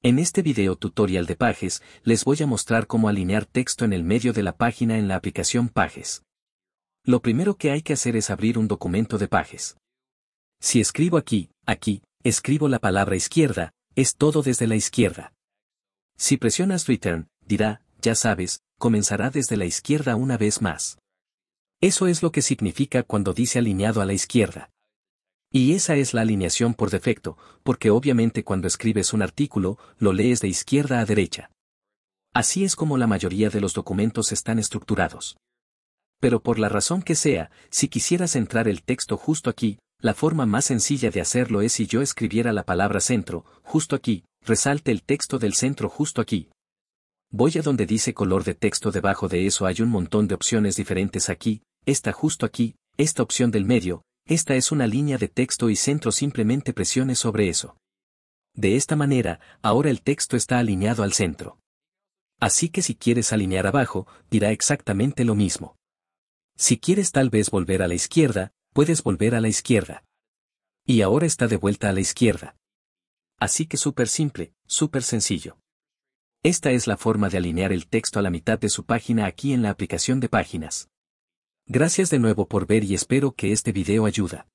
En este video tutorial de Pages, les voy a mostrar cómo alinear texto en el medio de la página en la aplicación Pages. Lo primero que hay que hacer es abrir un documento de Pages. Si escribo aquí, aquí, escribo la palabra izquierda, es todo desde la izquierda. Si presionas Return, dirá, ya sabes, comenzará desde la izquierda una vez más. Eso es lo que significa cuando dice alineado a la izquierda. Y esa es la alineación por defecto, porque obviamente cuando escribes un artículo, lo lees de izquierda a derecha. Así es como la mayoría de los documentos están estructurados. Pero por la razón que sea, si quisieras entrar el texto justo aquí, la forma más sencilla de hacerlo es si yo escribiera la palabra centro, justo aquí, resalte el texto del centro justo aquí. Voy a donde dice color de texto debajo de eso hay un montón de opciones diferentes aquí, esta justo aquí, esta opción del medio, esta es una línea de texto y centro simplemente presione sobre eso. De esta manera, ahora el texto está alineado al centro. Así que si quieres alinear abajo, dirá exactamente lo mismo. Si quieres tal vez volver a la izquierda, puedes volver a la izquierda. Y ahora está de vuelta a la izquierda. Así que súper simple, súper sencillo. Esta es la forma de alinear el texto a la mitad de su página aquí en la aplicación de páginas. Gracias de nuevo por ver y espero que este video ayuda.